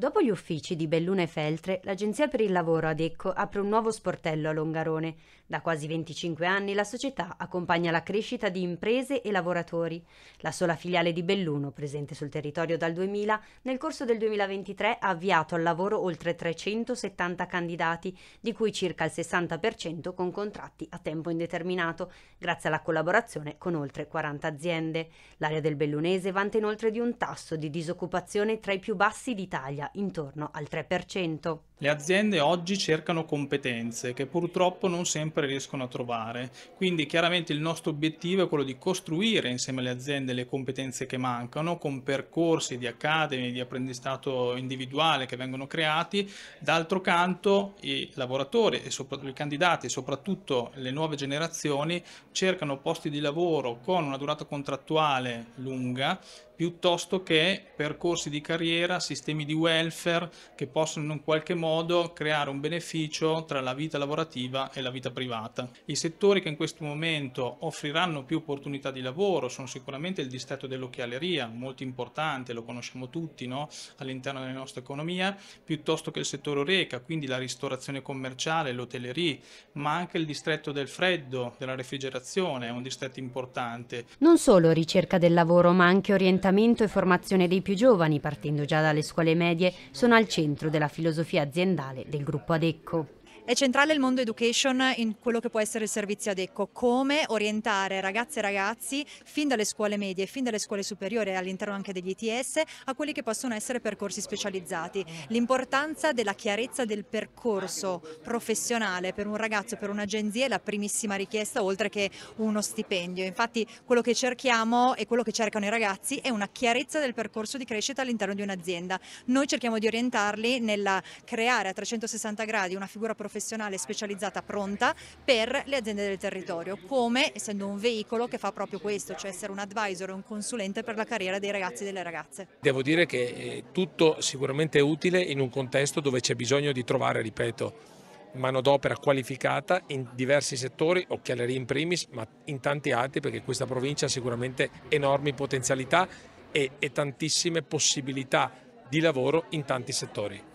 Dopo gli uffici di Belluna e Feltre, l'Agenzia per il Lavoro ad Ecco apre un nuovo sportello a Longarone. Da quasi 25 anni la società accompagna la crescita di imprese e lavoratori. La sola filiale di Belluno, presente sul territorio dal 2000, nel corso del 2023 ha avviato al lavoro oltre 370 candidati, di cui circa il 60% con contratti a tempo indeterminato, grazie alla collaborazione con oltre 40 aziende. L'area del Bellunese vanta inoltre di un tasso di disoccupazione tra i più bassi d'Italia intorno al 3%. Le aziende oggi cercano competenze che purtroppo non sempre riescono a trovare, quindi chiaramente il nostro obiettivo è quello di costruire insieme alle aziende le competenze che mancano con percorsi di academy, di apprendistato individuale che vengono creati, d'altro canto i lavoratori e i candidati, e soprattutto le nuove generazioni, cercano posti di lavoro con una durata contrattuale lunga piuttosto che percorsi di carriera, sistemi di welfare che possono in qualche modo modo creare un beneficio tra la vita lavorativa e la vita privata. I settori che in questo momento offriranno più opportunità di lavoro sono sicuramente il distretto dell'occhialeria, molto importante, lo conosciamo tutti no? all'interno della nostra economia, piuttosto che il settore oreca, quindi la ristorazione commerciale, l'hotellerie, ma anche il distretto del freddo, della refrigerazione, è un distretto importante. Non solo ricerca del lavoro, ma anche orientamento e formazione dei più giovani, partendo già dalle scuole medie, sono al centro della filosofia aziendale aziendale del gruppo Adecco. È centrale il mondo education in quello che può essere il servizio ad ECO, come orientare ragazze e ragazzi fin dalle scuole medie, fin dalle scuole superiori e all'interno anche degli ITS a quelli che possono essere percorsi specializzati. L'importanza della chiarezza del percorso professionale per un ragazzo, per un'agenzia è la primissima richiesta oltre che uno stipendio. Infatti quello che cerchiamo e quello che cercano i ragazzi è una chiarezza del percorso di crescita all'interno di un'azienda. Noi cerchiamo di orientarli nel creare a 360 gradi una figura professionale professionale specializzata pronta per le aziende del territorio, come essendo un veicolo che fa proprio questo, cioè essere un advisor e un consulente per la carriera dei ragazzi e delle ragazze. Devo dire che eh, tutto sicuramente è utile in un contesto dove c'è bisogno di trovare, ripeto, manodopera qualificata in diversi settori, occhialeria in primis, ma in tanti altri perché questa provincia ha sicuramente enormi potenzialità e, e tantissime possibilità di lavoro in tanti settori.